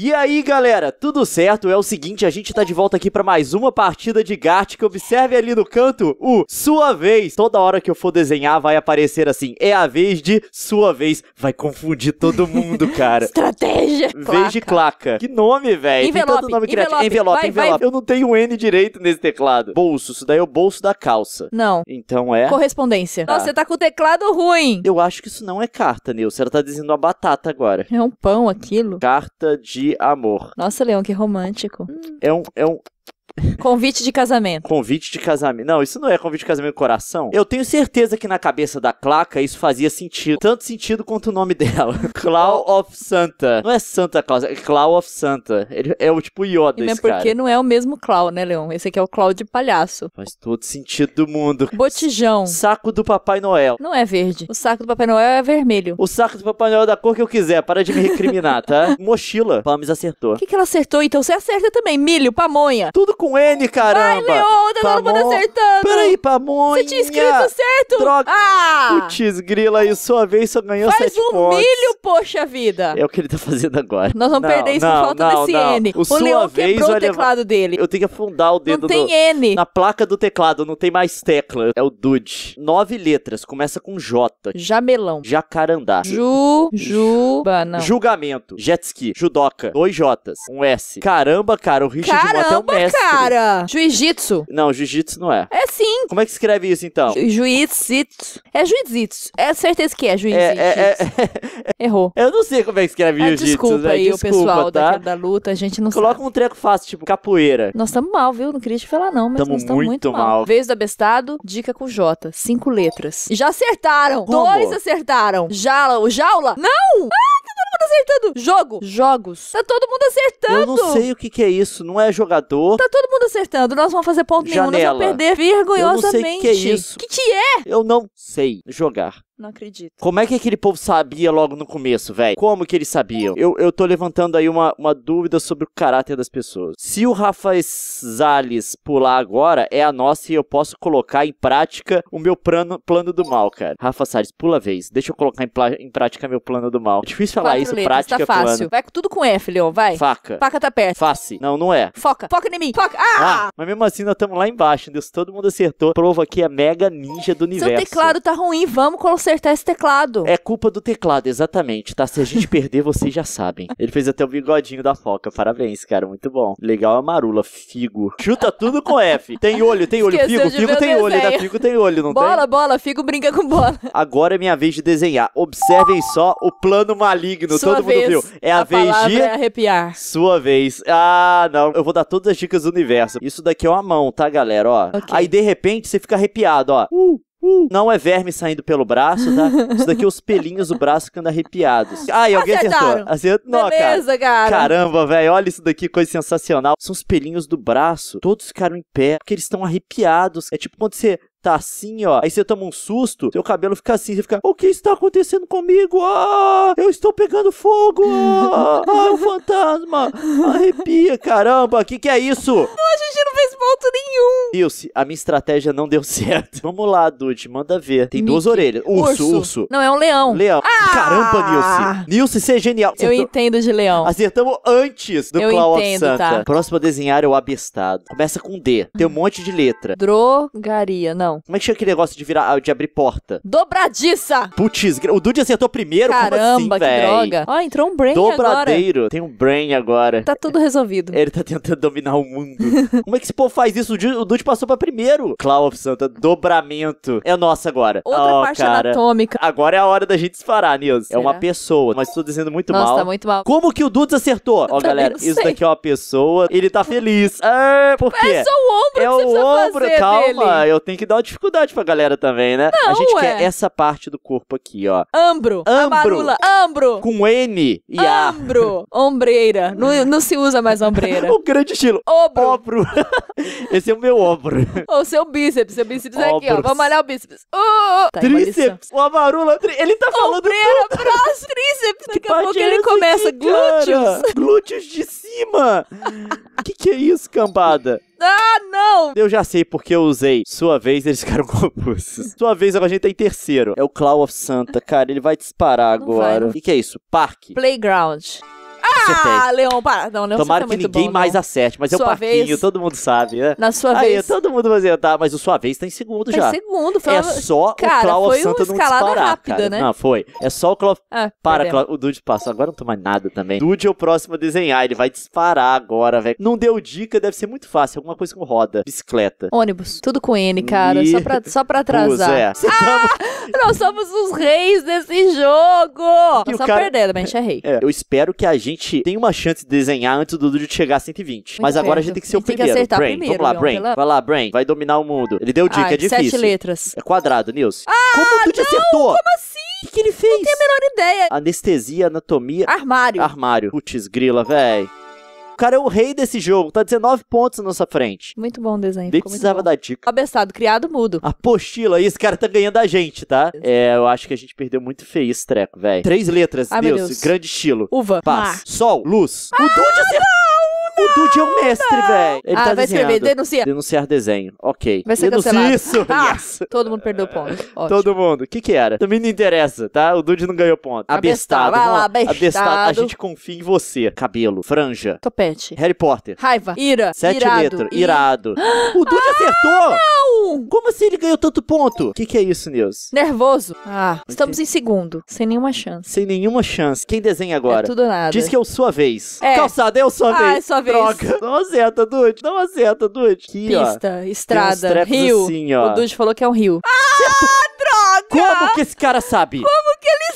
E aí galera, tudo certo? É o seguinte, a gente tá de volta aqui para mais uma partida de Gartic. Observe ali no canto o Sua Vez. Toda hora que eu for desenhar vai aparecer assim, é a vez de Sua Vez. Vai confundir todo mundo, cara. Estratégia. Vez claca. de claca. Que nome, velho. Tem tanto nome criativo. Envelope, envelope. Vai, envelope. Vai. Eu não tenho um N direito nesse teclado. Bolso, isso daí é o bolso da calça. Não. Então é... Correspondência. Tá. Nossa, você tá com o teclado ruim. Eu acho que isso não é carta, Neil. Você tá dizendo uma batata agora. É um pão aquilo. Carta de amor. Nossa, Leão, que romântico. É um, é um, Convite de casamento. Convite de casamento. Não, isso não é convite de casamento coração. Eu tenho certeza que na cabeça da Claca isso fazia sentido. Tanto sentido quanto o nome dela. Claw of Santa. Não é Santa Claus, é Claw of Santa. Ele é o tipo Yoda, e é porque não é o mesmo Claw, né, Leon? Esse aqui é o Claw de palhaço. Faz todo sentido do mundo. Botijão. Saco do Papai Noel. Não é verde. O saco do Papai Noel é vermelho. O saco do Papai Noel é da cor que eu quiser. Para de me recriminar, tá? Mochila. Pamis acertou. O que, que ela acertou? Então você acerta também. Milho, pamonha. Tudo com com N, caramba. Vai, Leona, Pamon... todo mundo acertando. Peraí, Pamonha. Você tinha escrito certo. Droga. Ah! Putz, grila, e sua vez só ganhou Faz sete um pontos. Faz um milho, poxa vida. É o que ele tá fazendo agora. Nós vamos não, perder isso não, por falta não, desse N. O, o Leon vez, quebrou o teclado levar... dele. Eu tenho que afundar o dedo não tem no... N. na placa do teclado. Não tem mais tecla. É o Dude. Nove letras. Começa com J. Jamelão. Jacarandá. Ju... Ju... Banão. Julgamento. Jet ski. Judoca. Dois Js. Um S. Caramba, cara. O Richard Caramba, até um Cara cara! Jiu-jitsu. Não, jiu-jitsu não é. É sim. Como é que escreve isso, então? Jiu-jitsu. É jiu-jitsu. É certeza que é, é jiu-jitsu. É, é, Errou. Eu não sei como é que escreve ah, jiu-jitsu. Né? Desculpa aí, o pessoal tá? da luta, a gente não Coloca um treco fácil, tipo capoeira. Nós estamos mal, viu? Não queria te falar não, mas tamo nós estamos muito, mal. mal. Vez do abestado, dica com J. Cinco letras. Já acertaram! Como? Dois acertaram! Jaula, jaula? Não! Ah! acertando. Jogo. Jogos. Tá todo mundo acertando. Eu não sei o que, que é isso. Não é jogador. Tá todo mundo acertando. Nós vamos fazer ponto Janela. nenhum. Nós vamos perder vergonhosamente. Eu não sei o que, que é isso. O que, que é? Eu não sei jogar. Não acredito. Como é que aquele povo sabia logo no começo, velho? Como que eles sabiam? Eu, eu tô levantando aí uma, uma dúvida sobre o caráter das pessoas. Se o Rafa Salles pular agora, é a nossa e eu posso colocar em prática o meu plano, plano do mal, cara. Rafa Salles, pula a vez. Deixa eu colocar em, em, prática meu plano do mal. É difícil falar Quatro isso, letras, tá prática, tá fácil. Plano. Vai tudo com F, Leon, vai. Faca. Faca tá perto. Face. Não, não é. Foca. Foca em mim. Foca. Ah! ah mas mesmo assim, nós estamos lá embaixo. Deus, todo mundo acertou. Prova aqui a é mega ninja do universo. Seu teclado tá ruim, vamos colocar consertar esse teclado. É culpa do teclado, exatamente, tá? Se a gente perder, vocês já sabem. Ele fez até o bigodinho da foca. Parabéns, cara. Muito bom. Legal é a marula. Figo. Chuta tudo com F. Tem olho, tem olho. Esqueceu figo, figo tem olho. né? Da figo tem olho, não bola, tem? bola. Figo brinca com bola. Agora é minha vez de desenhar. Observem só o plano maligno. Sua Todo vez. mundo viu. É a, a vez de. É arrepiar. Sua vez. Ah, não. Eu vou dar todas as dicas do universo. Isso daqui é uma mão, tá, galera? Ó. Okay. Aí de repente você fica arrepiado, ó. Uh. Uh! Não é verme saindo pelo braço, tá? Isso daqui é os pelinhos do braço ficando arrepiados. Ai, alguém acertou. Acertou. Não, Beleza, cara. cara. Caramba, velho, olha isso daqui, coisa sensacional. São os pelinhos do braço. Todos ficaram em pé, porque eles estão arrepiados. É tipo quando você tá assim, ó. Aí você toma um susto, seu cabelo fica assim, você fica, o que está acontecendo comigo? Ah, eu estou pegando fogo! Ah, ah um fantasma! Arrepia, caramba, o que que é isso? Não, a gente volto nenhum. Ilse, a minha estratégia não deu certo. Vamos lá, Dude, manda ver. Tem Mickey. duas orelhas. Urso, urso, urso. Não, é um leão. Leão. Ah! Caramba, Nilce. Nilce, você é genial. Eu entendo de leão. Acertamos antes do Eu Clau entendo, Santa. Tá. Próximo a desenhar é o abestado. Começa com D. Tem um monte de letra. Drogaria, não. Como é que chama aquele negócio de virar, de abrir porta? Dobradiça. Putz, o Dude acertou primeiro? Caramba, assim, que véi? droga. Ó, oh, entrou um brain Dobradeiro. agora. Dobradeiro. Tem um brain agora. Tá tudo resolvido. Ele tá tentando dominar o mundo. Como é que esse povo não faz isso. O Dude passou pra primeiro. Clau Santa, dobramento. É nossa agora. Outra oh, parte cara. anatômica. Agora é a hora da gente disparar, Nils. É uma pessoa. Mas tô dizendo muito nossa, mal. Nossa, tá muito mal. Como que o Dudes acertou? Ó, oh, galera, isso daqui é uma pessoa. Ele tá feliz. Ah, por quê? É só o ombro é que você o ombro. Fazer Calma, dele. eu tenho que dar uma dificuldade pra galera também, né? Não, a gente ué. quer essa parte do corpo aqui, ó. Ambro. Ambro. Ambro. Com N e A. Ambro. Ombreira. Não, não se usa mais ombreira. o grande estilo. Obro. Obro. Esse é o meu ombro. Ou seu bíceps, seu bíceps Óbvos. É aqui, ó. Vamos malhar o bíceps. Uh, uh, uh. tá, tríceps, o amarula. Ele tá falando Ombreira, tudo. braço, tríceps. Daqui a pouco ele começa. Aqui, glúteos. Glúteos de cima. O que, que é isso, cambada? Ah, não! Eu já sei porque eu usei. Sua vez, eles ficaram confusos. Sua vez, agora a gente tá em terceiro. É o Claw of Santa. Cara, ele vai disparar não agora. O que, que é isso? Parque. Playground. Ah, Leon, para. Não, Leon, Tomara tá que ninguém bom, mais acerte, mas é o sua vez. todo mundo sabe, né? Na sua Aí, vez. todo mundo vai dizer, tá, mas o sua vez tá em segundo tá já. em segundo. Foi É só Cara, o Clau foi uma não escalada disparar, rápida, cara. né? Não, foi. É só o Clau... Ah, para, Clau... o Dude passou. Agora não toma nada também. Dude é o próximo a desenhar, ele vai disparar agora, velho. Não deu dica, deve ser muito fácil. Alguma coisa com roda, bicicleta. Ônibus. Tudo com N, cara. E- Só, pra, só pra atrasar. é. Ah, nós somos os reis desse jogo! E Só cara- perdendo, mas a gente é rei. É, eu espero que a gente gente tem uma chance de desenhar antes do Dude chegar a 120. Muito mas agora a gente tem que ser o tem primeiro. Brain, primeiro, vamos lá, Leon, Brain. Pela... Vai lá, Brain. Vai dominar o mundo. Ele deu dica, é Ai, é difícil. Sete letras. É quadrado, Nils. Ah, como o Dude não, acertou? Como assim? O que, que ele fez? Não tenho a menor ideia. Anestesia, anatomia. Armário. Armário. Putz, grila, véi cara é o rei desse jogo. Tá 19 pontos na nossa frente. Muito bom o desenho. Nem precisava dar dica. Abestado, criado mudo. Apostila, esse cara tá ganhando a gente, tá? É, eu acho que a gente perdeu muito feio esse treco, velho. Três letras, Ai, Deus, Deus, Grande estilo. Uva. Paz. Mar. Sol. Luz. Ah, o Dude acertou! O Dude é o mestre, velho. Ele ah, tá vai desenhando. escrever, denuncia. Denunciar desenho. Ok. Vai ser Denuncio cancelado. Isso! Ah, yes. Todo mundo perdeu ponto. Ótimo. Todo mundo. O que que era? Também não interessa, tá? O Dude não ganhou ponto. Abestado. Vai lá, abestado. abestado. A gente confia em você. Cabelo. Franja. Topete. Harry Potter. Raiva. Ira. Sete letras. Irado. irado. O Dude ah, acertou! Não! Como assim ele ganhou tanto ponto? O que, que é isso, Nils? Nervoso. Ah, estamos em segundo. Sem nenhuma chance. Sem nenhuma chance. Quem desenha é agora? É tudo nada. Diz que é o sua vez. É. Calçada, é o sua ah, vez. Ah, é sua vez. Droga. Não acerta, Dude. Não acerta, Dude. Aqui, Pista, ó, estrada, rio. Assim, ó. O Dude falou que é um rio. Ah, droga! Como que esse cara sabe? Como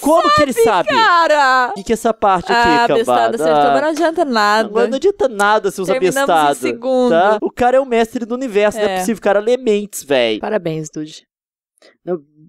como sabe, que ele sabe? Cara! E que essa parte aqui, ah, acabada. Acertou, mas não adianta nada. Não, não adianta nada se usar bestada. segundo. Tá? O cara é o mestre do universo, é. não é possível. O cara lê mentes, velho. Parabéns, Dude.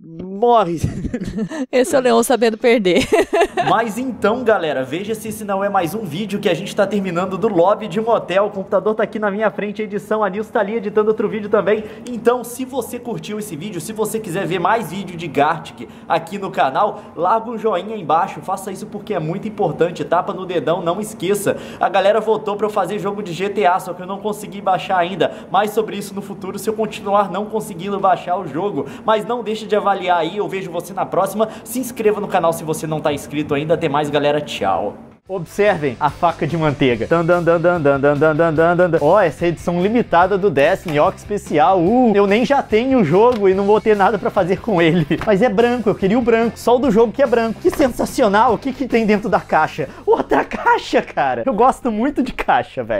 Morre! Esse é o Leão sabendo perder. Mas então, galera, veja se esse não é mais um vídeo que a gente tá terminando do lobby de motel. o computador tá aqui na minha frente, a edição, a Nils tá ali editando outro vídeo também. Então, se você curtiu esse vídeo, se você quiser ver mais vídeo de Gartic aqui no canal, larga um joinha aí embaixo, faça isso porque é muito importante. Tapa no dedão, não esqueça. A galera voltou pra eu fazer jogo de GTA, só que eu não consegui baixar ainda. Mais sobre isso no futuro, se eu continuar não conseguindo baixar o jogo. Mas mas não deixe de avaliar aí. Eu vejo você na próxima. Se inscreva no canal se você não tá inscrito ainda. Até mais, galera. Tchau. Observem a faca de manteiga. Dan, dan, dan, dan, dan, dan, dan, dan, Ó, oh, essa edição limitada do Destiny, ó, que especial. Uh, eu nem já tenho o jogo e não vou ter nada pra fazer com ele. Mas é branco, eu queria o branco, só o do jogo que é branco. Que sensacional, o que que tem dentro da caixa? Outra caixa, cara. Eu gosto muito de caixa, velho.